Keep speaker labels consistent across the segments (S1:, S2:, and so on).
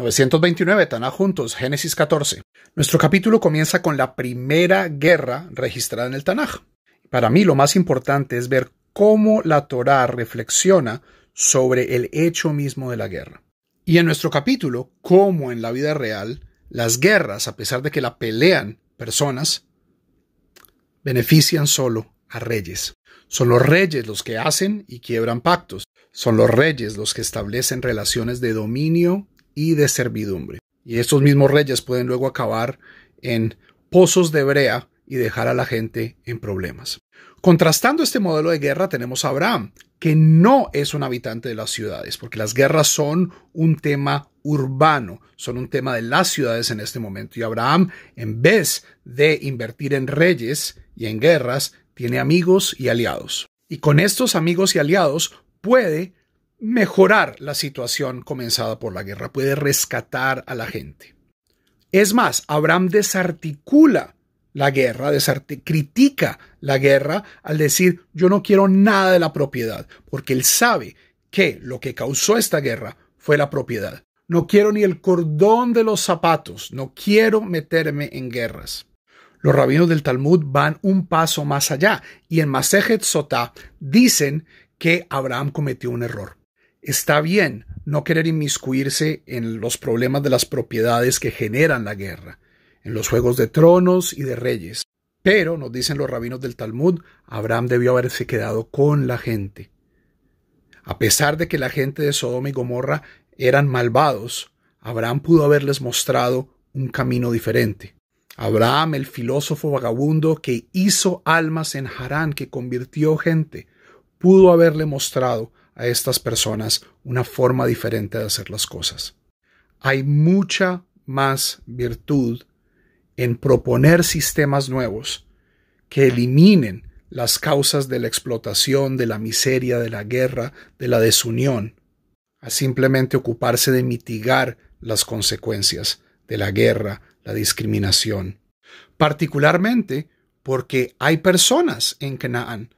S1: 929, Tanaj juntos, Génesis 14. Nuestro capítulo comienza con la primera guerra registrada en el Tanaj. Para mí lo más importante es ver cómo la Torá reflexiona sobre el hecho mismo de la guerra. Y en nuestro capítulo, cómo en la vida real, las guerras, a pesar de que la pelean personas, benefician solo a reyes. Son los reyes los que hacen y quiebran pactos. Son los reyes los que establecen relaciones de dominio y de servidumbre. Y estos mismos reyes pueden luego acabar en pozos de brea y dejar a la gente en problemas. Contrastando este modelo de guerra tenemos a Abraham, que no es un habitante de las ciudades, porque las guerras son un tema urbano, son un tema de las ciudades en este momento. Y Abraham, en vez de invertir en reyes y en guerras, tiene amigos y aliados. Y con estos amigos y aliados puede mejorar la situación comenzada por la guerra, puede rescatar a la gente. Es más, Abraham desarticula la guerra, critica la guerra al decir yo no quiero nada de la propiedad, porque él sabe que lo que causó esta guerra fue la propiedad. No quiero ni el cordón de los zapatos, no quiero meterme en guerras. Los rabinos del Talmud van un paso más allá y en Masejet Sotá dicen que Abraham cometió un error. Está bien no querer inmiscuirse en los problemas de las propiedades que generan la guerra, en los juegos de tronos y de reyes. Pero, nos dicen los rabinos del Talmud, Abraham debió haberse quedado con la gente. A pesar de que la gente de Sodoma y Gomorra eran malvados, Abraham pudo haberles mostrado un camino diferente. Abraham, el filósofo vagabundo que hizo almas en Harán, que convirtió gente, pudo haberle mostrado a estas personas una forma diferente de hacer las cosas. Hay mucha más virtud en proponer sistemas nuevos que eliminen las causas de la explotación, de la miseria, de la guerra, de la desunión, a simplemente ocuparse de mitigar las consecuencias de la guerra, la discriminación. Particularmente porque hay personas en Canaán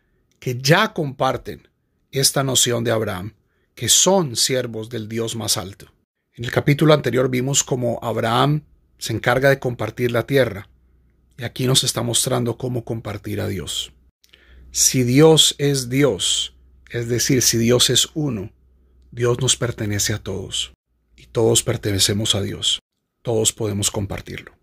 S1: que ya comparten esta noción de Abraham, que son siervos del Dios más alto. En el capítulo anterior vimos cómo Abraham se encarga de compartir la tierra, y aquí nos está mostrando cómo compartir a Dios. Si Dios es Dios, es decir, si Dios es uno, Dios nos pertenece a todos, y todos pertenecemos a Dios, todos podemos compartirlo.